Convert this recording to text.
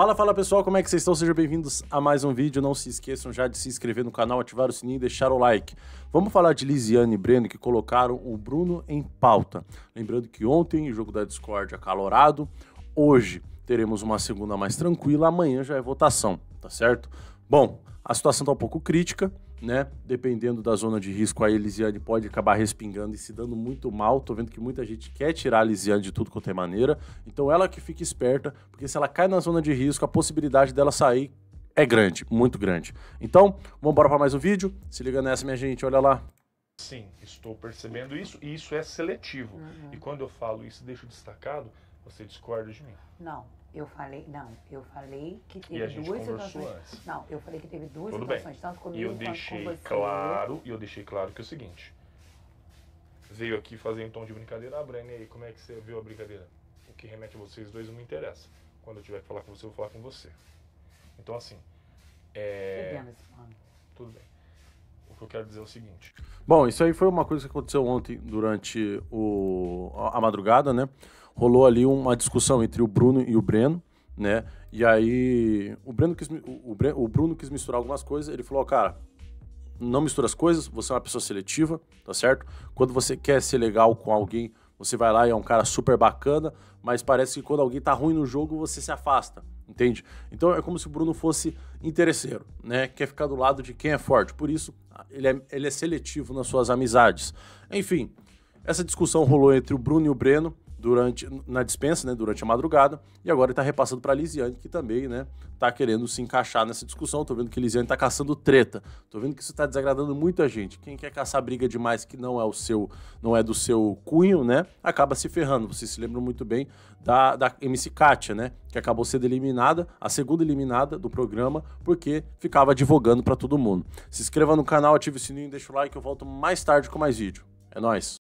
Fala, fala pessoal, como é que vocês estão? Sejam bem-vindos a mais um vídeo. Não se esqueçam já de se inscrever no canal, ativar o sininho e deixar o like. Vamos falar de Lisiane e Breno que colocaram o Bruno em pauta. Lembrando que ontem o jogo da Discord acalorado, hoje teremos uma segunda mais tranquila, amanhã já é votação, tá certo? Bom, a situação está um pouco crítica, né? Dependendo da zona de risco, a Elisiane pode acabar respingando e se dando muito mal. Tô vendo que muita gente quer tirar a Elisiane de tudo quanto é maneira. Então ela que fica esperta, porque se ela cai na zona de risco, a possibilidade dela sair é grande, muito grande. Então, vamos embora para mais um vídeo. Se liga nessa, minha gente, olha lá. Sim, estou percebendo isso e isso é seletivo. Uhum. E quando eu falo isso, deixo destacado você discorda de mim? Não, eu falei, não, eu falei que teve e a gente duas conversou situações. Antes. Não, eu falei que teve duas Tudo situações, bem. tanto comigo e eu deixei com claro, e eu deixei claro que é o seguinte. Veio aqui fazer um tom de brincadeira, ah, Breno, e aí, como é que você viu a brincadeira? O que remete a vocês dois não me interessa. Quando eu tiver que falar com você, eu vou falar com você. Então assim, é... Tudo bem. O que eu quero dizer é o seguinte. Bom, isso aí foi uma coisa que aconteceu ontem durante o... a madrugada, né? rolou ali uma discussão entre o Bruno e o Breno, né? E aí o Breno quis, o, Breno, o Bruno quis misturar algumas coisas, ele falou, cara, não mistura as coisas, você é uma pessoa seletiva, tá certo? Quando você quer ser legal com alguém, você vai lá e é um cara super bacana, mas parece que quando alguém tá ruim no jogo, você se afasta, entende? Então é como se o Bruno fosse interesseiro, né? Quer ficar do lado de quem é forte. Por isso, ele é, ele é seletivo nas suas amizades. Enfim, essa discussão rolou entre o Bruno e o Breno durante na dispensa, né, durante a madrugada, e agora está repassando para a Lisiane, que também, né, tá querendo se encaixar nessa discussão. Tô vendo que Lisiane está caçando treta. Tô vendo que isso está desagradando muita gente. Quem quer caçar briga demais que não é o seu, não é do seu cunho, né, acaba se ferrando. Vocês se lembram muito bem da, da MC Katia, né, que acabou sendo eliminada, a segunda eliminada do programa, porque ficava advogando para todo mundo. Se inscreva no canal, ative o sininho, deixa o like, eu volto mais tarde com mais vídeo. É nós.